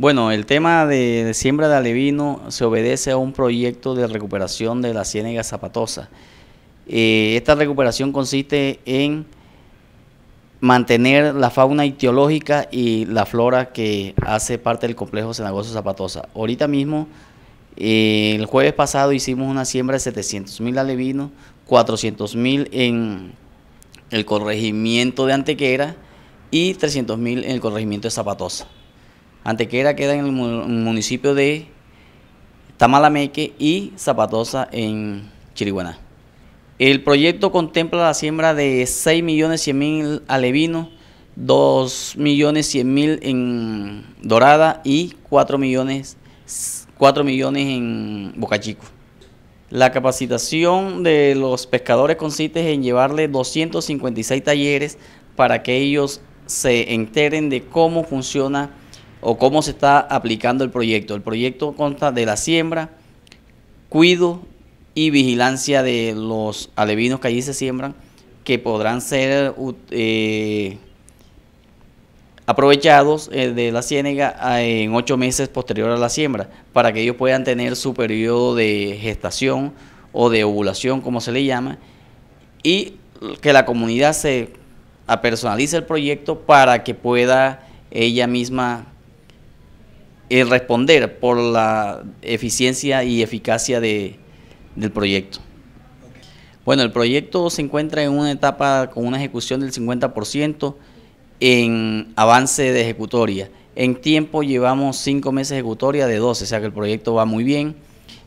Bueno, el tema de, siembra de alevino se obedece a un proyecto de recuperación de la ciénaga zapatosa. Eh, esta recuperación consiste en mantener la fauna ictiológica y la flora que hace parte del complejo cenagoso zapatosa. Ahorita mismo, eh, el jueves pasado hicimos una siembra de 700.000 mil alevinos, 400 mil en el corregimiento de Antequera y 300.000 mil en el corregimiento de Zapatosa. Antequera queda en el municipio de Tamalameque y Zapatosa en Chiriguaná. El proyecto contempla la siembra de 6.100.000 alevinos, 2.100.000 en Dorada y 4 millones, en Bocachico. La capacitación de los pescadores consiste en llevarle 256 talleres para que ellos se enteren de cómo funciona o cómo se está aplicando el proyecto. El proyecto consta de la siembra, cuido y vigilancia de los alevinos que allí se siembran, que podrán ser eh, aprovechados eh, de la ciénega en ocho meses posterior a la siembra, para que ellos puedan tener su periodo de gestación o de ovulación, como se le llama, y que la comunidad se apersonalice el proyecto para que pueda ella misma responder por la eficiencia y eficacia de, del proyecto. Bueno, el proyecto se encuentra en una etapa con una ejecución del 50% en avance de ejecutoria. En tiempo llevamos cinco meses de ejecutoria de 12, o sea que el proyecto va muy bien.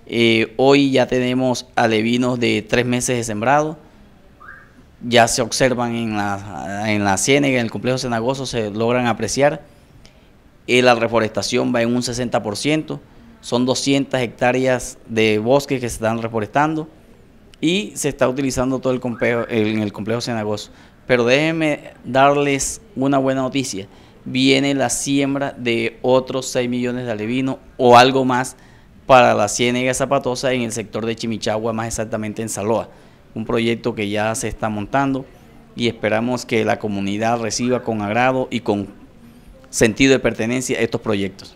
Eh, hoy ya tenemos alevinos de tres meses de sembrado. Ya se observan en la, en la ciénaga, en el complejo cenagoso, se logran apreciar eh, la reforestación va en un 60%, son 200 hectáreas de bosque que se están reforestando y se está utilizando todo el complejo, en el complejo cenagoso. Pero déjenme darles una buena noticia, viene la siembra de otros 6 millones de alevinos o algo más para la Ciénega Zapatosa en el sector de Chimichagua, más exactamente en Saloa, un proyecto que ya se está montando y esperamos que la comunidad reciba con agrado y con sentido de pertenencia a estos proyectos.